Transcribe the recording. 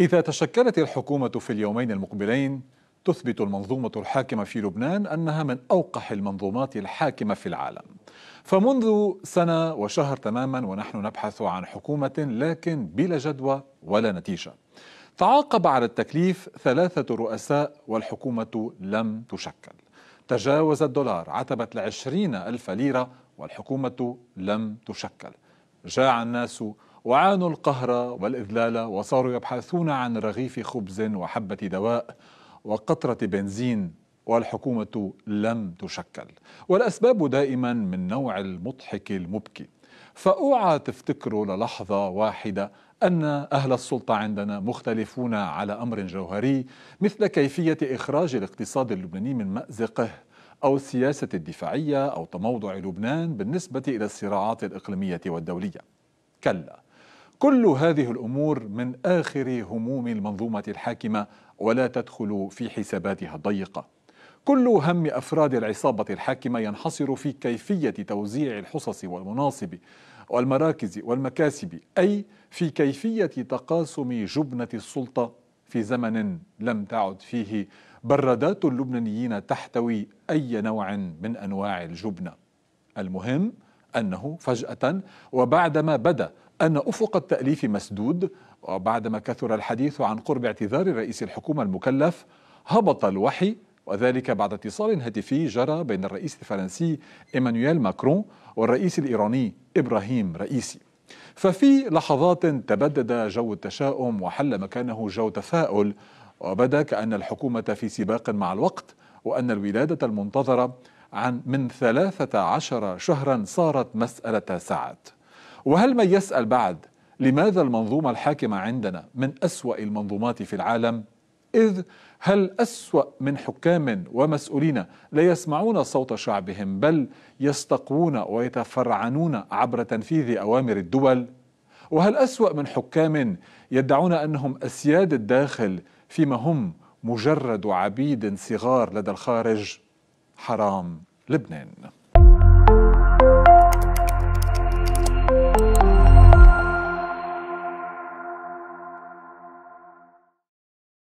إذا تشكلت الحكومة في اليومين المقبلين تثبت المنظومة الحاكمة في لبنان أنها من أوقح المنظومات الحاكمة في العالم فمنذ سنة وشهر تماما ونحن نبحث عن حكومة لكن بلا جدوى ولا نتيجة تعاقب على التكليف ثلاثة رؤساء والحكومة لم تشكل تجاوز الدولار عتبة لعشرين ألف ليرة والحكومة لم تشكل جاع الناس وعانوا القهر والإذلال وصاروا يبحثون عن رغيف خبز وحبة دواء وقطرة بنزين والحكومة لم تشكل والأسباب دائما من نوع المضحك المبكي فأوعى تفتكروا للحظة واحدة أن أهل السلطة عندنا مختلفون على أمر جوهري مثل كيفية إخراج الاقتصاد اللبناني من مأزقه أو السياسة الدفاعية أو تموضع لبنان بالنسبة إلى الصراعات الإقليمية والدولية كلا كل هذه الامور من اخر هموم المنظومه الحاكمه ولا تدخل في حساباتها الضيقه كل هم افراد العصابه الحاكمه ينحصر في كيفيه توزيع الحصص والمناصب والمراكز والمكاسب اي في كيفيه تقاسم جبنه السلطه في زمن لم تعد فيه برادات اللبنانيين تحتوي اي نوع من انواع الجبنه المهم أنه فجأة وبعدما بدا أن أفق التأليف مسدود وبعدما كثر الحديث عن قرب اعتذار رئيس الحكومة المكلف هبط الوحي وذلك بعد اتصال هاتفي جرى بين الرئيس الفرنسي إيمانويل ماكرون والرئيس الإيراني إبراهيم رئيسي ففي لحظات تبدد جو التشاؤم وحل مكانه جو تفاؤل وبدا كأن الحكومة في سباق مع الوقت وأن الولادة المنتظرة عن من 13 شهرا صارت مسألة ساعات وهل من يسأل بعد لماذا المنظومة الحاكمة عندنا من أسوأ المنظومات في العالم إذ هل أسوأ من حكام ومسؤولين لا يسمعون صوت شعبهم بل يستقون ويتفرعنون عبر تنفيذ أوامر الدول وهل أسوأ من حكام يدعون أنهم أسياد الداخل فيما هم مجرد عبيد صغار لدى الخارج حرام لبنان